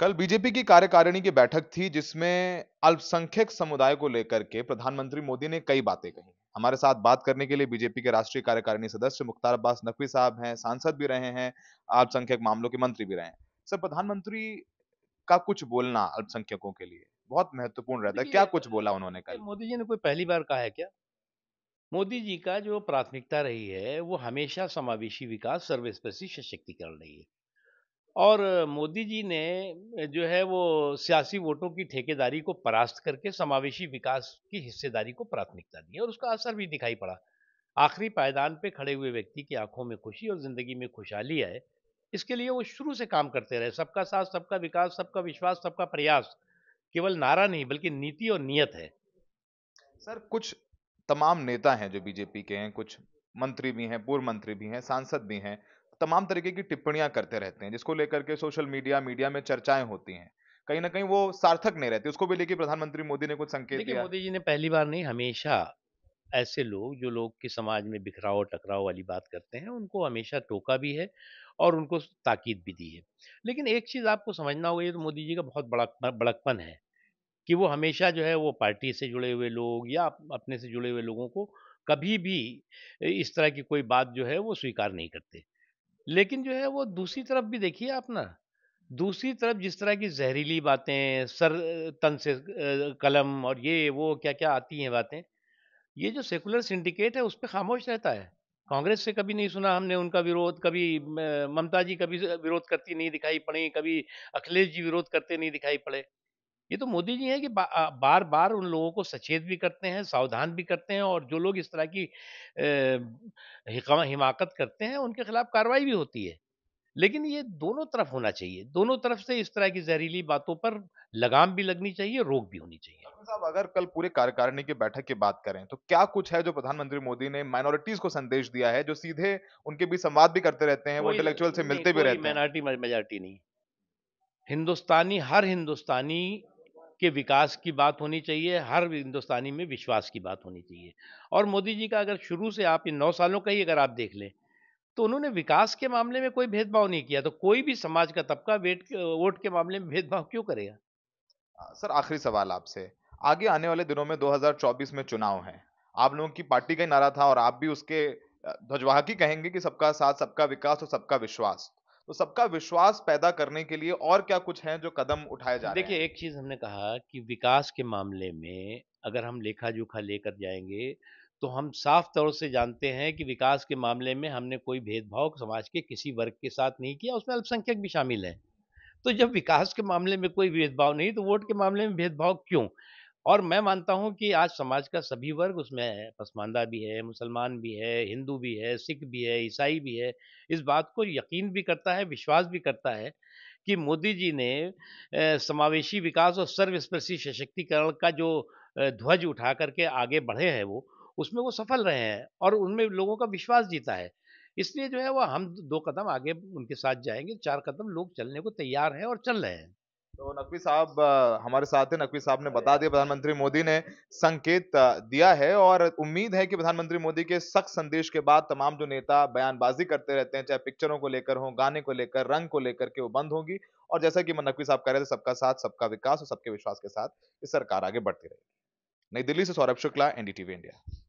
कल बीजेपी की कार्यकारिणी की बैठक थी जिसमें अल्पसंख्यक समुदाय को लेकर के प्रधानमंत्री मोदी ने कई बातें कही हमारे साथ बात करने के लिए बीजेपी के राष्ट्रीय कार्यकारिणी सदस्य मुख्तार अब्बास नकवी साहब हैं सांसद भी रहे हैं अल्पसंख्यक मामलों के मंत्री भी रहे हैं सर प्रधानमंत्री का कुछ बोलना अल्पसंख्यकों के लिए बहुत महत्वपूर्ण रहता है क्या कुछ बोला उन्होंने कल मोदी जी ने कोई पहली बार कहा है क्या मोदी जी का जो प्राथमिकता रही है वो हमेशा समावेशी विकास सर्वस्पर्शी सशक्तिकरण रही है और मोदी जी ने जो है वो सियासी वोटों की ठेकेदारी को परास्त करके समावेशी विकास की हिस्सेदारी को प्राथमिकता दी और उसका असर भी दिखाई पड़ा आखिरी पायदान पे खड़े हुए व्यक्ति की आंखों में खुशी और ज़िंदगी में खुशहाली आए इसके लिए वो शुरू से काम करते रहे सबका साथ सबका विकास सबका विश्वास सबका प्रयास केवल नारा नहीं बल्कि नीति और नीयत है सर कुछ तमाम नेता हैं जो बीजेपी के हैं कुछ मंत्री भी हैं पूर्व मंत्री भी हैं सांसद भी हैं तमाम तरीके की टिप्पणियां करते रहते हैं जिसको लेकर के सोशल मीडिया मीडिया में चर्चाएं होती हैं कहीं ना कहीं वो सार्थक नहीं रहती उसको भी लेके प्रधानमंत्री मोदी ने कुछ संकेत दिया मोदी जी ने पहली बार नहीं हमेशा ऐसे लोग जो लोग के समाज में बिखराव और टकराव वाली बात करते हैं उनको हमेशा टोका भी है और उनको ताकीद भी दी है लेकिन एक चीज़ आपको समझना होगा ये तो मोदी जी का बहुत बड़ा बड़कपन है कि वो हमेशा जो है वो पार्टी से जुड़े हुए लोग या अपने से जुड़े हुए लोगों को कभी भी इस तरह की कोई बात जो है वो स्वीकार नहीं करते लेकिन जो है वो दूसरी तरफ भी देखिए आप ना दूसरी तरफ जिस तरह की जहरीली बातें सर तन से कलम और ये वो क्या क्या आती हैं बातें ये जो सेकुलर सिंडिकेट है उस पर खामोश रहता है कांग्रेस से कभी नहीं सुना हमने उनका विरोध कभी ममता जी कभी विरोध करती नहीं दिखाई पड़ी कभी अखिलेश जी विरोध करते नहीं दिखाई पड़े ये तो मोदी जी हैं कि बार बार उन लोगों को सचेत भी करते हैं सावधान भी करते हैं और जो लोग इस तरह की हिमाकत करते हैं उनके खिलाफ कार्रवाई भी होती है लेकिन ये दोनों तरफ होना चाहिए दोनों तरफ से इस तरह की जहरीली बातों पर लगाम भी लगनी चाहिए रोक भी होनी चाहिए साहब अगर कल पूरे कार्यकारिणी की बैठक की बात करें तो क्या कुछ है जो प्रधानमंत्री मोदी ने माइनॉरिटीज को संदेश दिया है जो सीधे उनके बीच संवाद भी करते रहते हैं वो इंटेलेक्चुअल से मिलते भी रहते हैं माइनॉरिटी मेजोरिटी नहीं हिंदुस्तानी हर हिंदुस्तानी के विकास की बात होनी चाहिए हर हिंदुस्तानी में विश्वास की बात होनी चाहिए और मोदी जी का अगर शुरू से आप इन नौ सालों का ही अगर आप देख लें तो उन्होंने विकास के मामले में कोई भेदभाव नहीं किया तो कोई भी समाज का तबका वेट वोट के मामले में भेदभाव क्यों करेगा हाँ, सर आखिरी सवाल आपसे आगे आने वाले दिनों में 2024 में चुनाव हैं आप लोगों की पार्टी का ही नारा था और आप भी उसके ध्वजवाहक ही कहेंगे कि सबका साथ सबका विकास और सबका विश्वास तो सबका विश्वास पैदा करने के लिए और क्या कुछ है जो कदम उठाए जाए देखिए एक चीज हमने कहा कि विकास के मामले में अगर हम लेखा जोखा लेकर जाएंगे तो हम साफ तौर से जानते हैं कि विकास के मामले में हमने कोई भेदभाव समाज के किसी वर्ग के साथ नहीं किया उसमें अल्पसंख्यक भी शामिल है तो जब विकास के मामले में कोई भेदभाव नहीं तो वोट के मामले में भेदभाव क्यों और मैं मानता हूं कि आज समाज का सभी वर्ग उसमें है पसमानदा भी है मुसलमान भी है हिंदू भी है सिख भी है ईसाई भी है इस बात को यकीन भी करता है विश्वास भी करता है कि मोदी जी ने समावेशी विकास और सर्वस्पर्शी सशक्तिकरण का जो ध्वज उठा करके आगे बढ़े हैं वो उसमें वो सफल रहे हैं और उनमें लोगों का विश्वास जीता है इसलिए जो है वो हम दो कदम आगे उनके साथ जाएंगे चार कदम लोग चलने को तैयार हैं और चल रहे हैं तो नकवी साहब हमारे साथ हैं नकवी साहब ने बता दिया प्रधानमंत्री मोदी ने संकेत दिया है और उम्मीद है कि प्रधानमंत्री मोदी के सख्त संदेश के बाद तमाम जो नेता बयानबाजी करते रहते हैं चाहे पिक्चरों को लेकर हो गाने को लेकर रंग को लेकर के वो बंद होगी और जैसा कि नकवी साहब कह रहे थे सबका साथ सबका विकास और सबके विश्वास के साथ ये सरकार आगे बढ़ती रहेगी नई दिल्ली से सौरभ शुक्ला एनडीटीवी इंडिया